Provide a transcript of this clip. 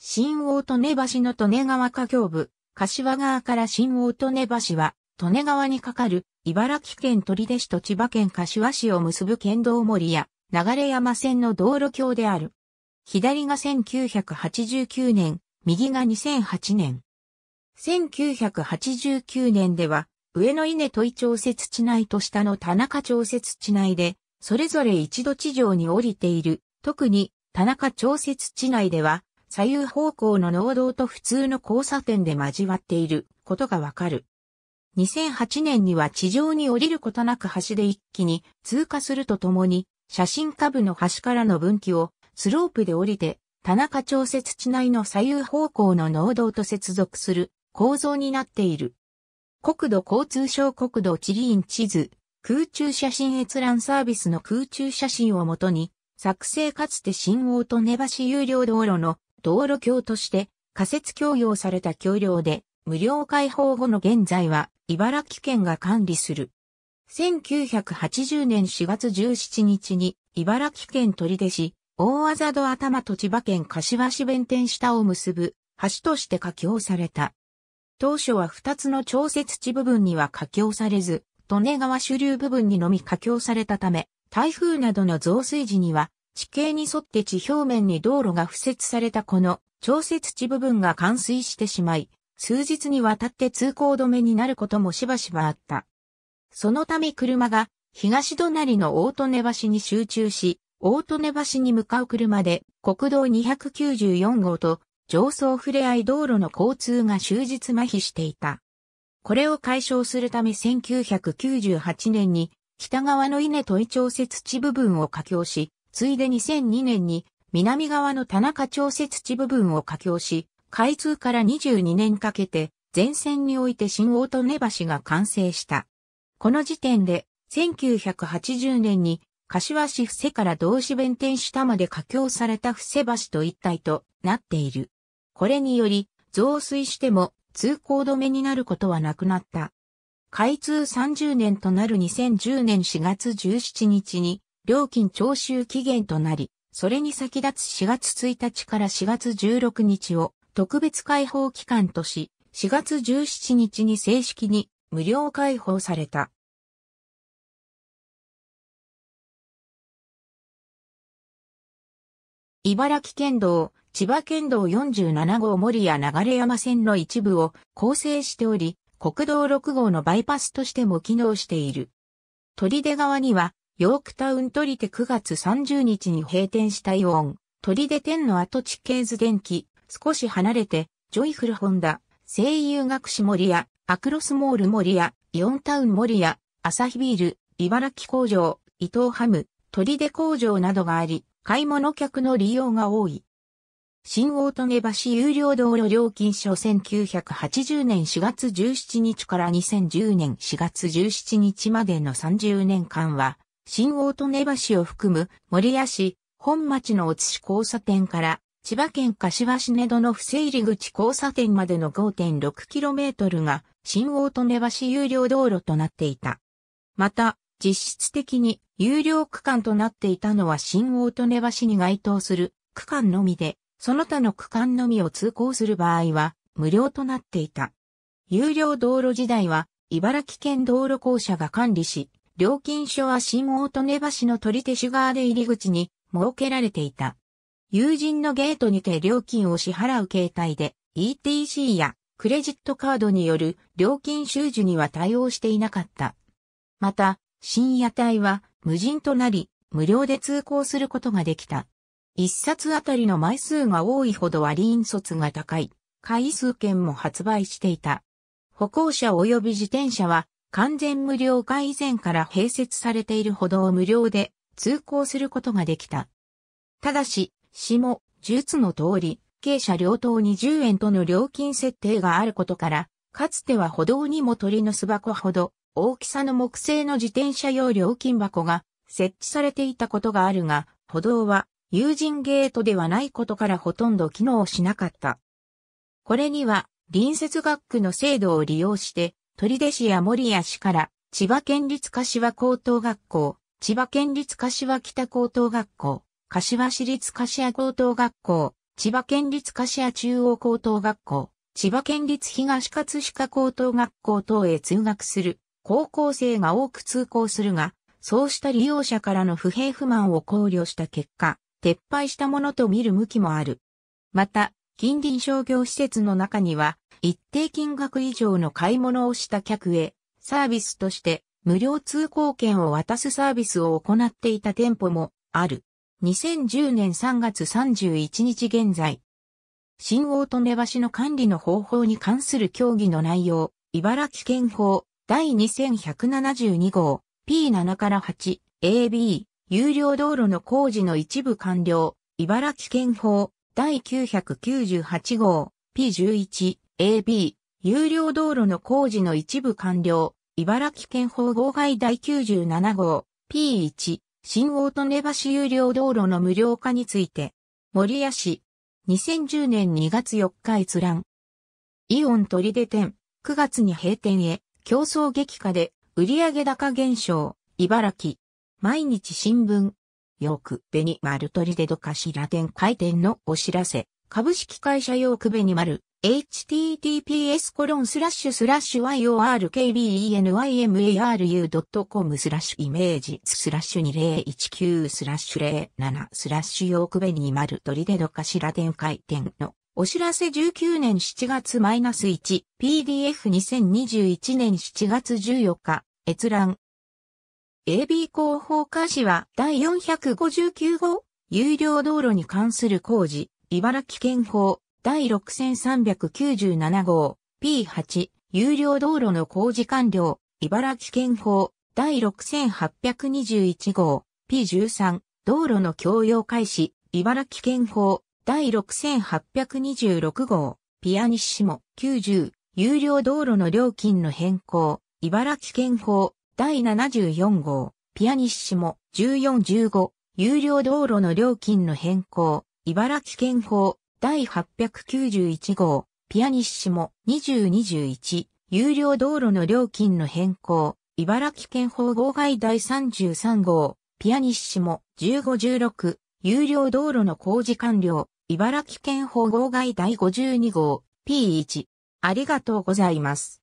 新大利根橋の利根川下業部、柏川から新大利根橋は、利根川に架かる、茨城県取手市と千葉県柏市を結ぶ県道森や、流山線の道路橋である。左が1989年、右が2008年。1989年では、上野稲戸井調節地内と下の田中調節地内で、それぞれ一度地上に降りている、特に田中調節地内では、左右方向の農道と普通の交差点で交わっていることがわかる。2008年には地上に降りることなく橋で一気に通過するとともに、写真下部の端からの分岐をスロープで降りて、田中調節地内の左右方向の農道と接続する構造になっている。国土交通省国土地理院地図、空中写真閲覧サービスの空中写真をもとに、作成かつて新大と根橋有料道路の道路橋として仮設供用された橋梁で、無料開放後の現在は茨城県が管理する。1980年4月17日に茨城県取手市、大麻戸頭と千葉県柏市弁天下を結ぶ橋として架橋された。当初は2つの調節地部分には架橋されず、利根川主流部分にのみ架橋されたため、台風などの増水時には地形に沿って地表面に道路が付設されたこの調節地部分が冠水してしまい、数日にわたって通行止めになることもしばしばあった。そのため車が東隣の大利根橋に集中し、大利根橋に向かう車で国道294号と上層ふれあい道路の交通が終日麻痺していた。これを解消するため1998年に北側の稲問調節地部分を架橋し、ついで2002年に南側の田中調節地部分を架橋し、開通から22年かけて、前線において新大利根橋が完成した。この時点で、1980年に、柏市布施から同志弁天下まで架橋された布施橋と一体となっている。これにより、増水しても通行止めになることはなくなった。開通30年となる2010年4月17日に、料金徴収期限となり、それに先立つ4月1日から4月16日を特別開放期間とし、4月17日に正式に無料開放された。茨城県道、千葉県道47号森谷流山線の一部を構成しており、国道6号のバイパスとしても機能している。鳥出川にはヨークタウン取り手9月30日に閉店したイオン、取手店の跡地系図電気、少し離れて、ジョイフルホンダ、声優学士森屋、アクロスモール森屋、イオンタウン森屋、アサヒビール、茨城工場、伊藤ハム、取手工場などがあり、買い物客の利用が多い。新大利根橋有料道路料金所1980年4月17日から2010年4月17日までの30年間は、新大利根橋を含む守谷市、本町の乙市交差点から千葉県柏市根戸の不正入口交差点までの 5.6km が新大利根橋有料道路となっていた。また、実質的に有料区間となっていたのは新大利根橋に該当する区間のみで、その他の区間のみを通行する場合は無料となっていた。有料道路時代は茨城県道路公社が管理し、料金所は新大利根橋の取手シュガーで入り口に設けられていた。友人のゲートにて料金を支払う形態で ETC やクレジットカードによる料金収受には対応していなかった。また、深夜帯は無人となり、無料で通行することができた。一冊あたりの枚数が多いほど割引率が高い、回数券も発売していた。歩行者及び自転車は完全無料化以前から併設されている歩道を無料で通行することができた。ただし、市も、術の通り、軽車両等20円との料金設定があることから、かつては歩道にも鳥の巣箱ほど大きさの木製の自転車用料金箱が設置されていたことがあるが、歩道は友人ゲートではないことからほとんど機能しなかった。これには隣接学区の制度を利用して出市や守谷市から、千葉県立柏高等学校、千葉県立柏北高等学校、柏市立柏高等学校、千葉県立柏中央高等学校、千葉県立東葛飾高等学校等へ通学する高校生が多く通行するが、そうした利用者からの不平不満を考慮した結果、撤廃したものと見る向きもある。また、近隣商業施設の中には、一定金額以上の買い物をした客へ、サービスとして無料通行券を渡すサービスを行っていた店舗もある。2010年3月31日現在、新大利根橋の管理の方法に関する協議の内容、茨城県法第2172号 P7 から8 AB 有料道路の工事の一部完了、茨城県法第998号 P11AB 有料道路の工事の一部完了茨城県法号外第97号 P1 新大戸根橋有料道路の無料化について森谷市2010年2月4日閲覧イオン取出店9月に閉店へ競争激化で売上高減少茨城毎日新聞ヨークベニマルトリデドカシラン開店のお知らせ。株式会社ヨークベニマル https コロンスラッシュスラッシュ yorkbenymaru.com スラッシュイメージスラッシュ2019スラッシュ07スラッシュヨークベニマルトリデドカシラン開店のお知らせ19年7月マイナス -1、PDF2021 年7月14日、閲覧。AB 広報課市は第459号有料道路に関する工事、茨城県法第6397号 P8 有料道路の工事完了、茨城県法第6821号 P13 道路の共用開始、茨城県法第6826号ピアニッシモ90有料道路の料金の変更、茨城県法第74号、ピアニッシモ、1415、有料道路の料金の変更、茨城県法、第891号、ピアニッシモ、2021、有料道路の料金の変更、茨城県法号外第33号、ピアニッシモ、1516、有料道路の工事完了、茨城県法号外第52号、P1。ありがとうございます。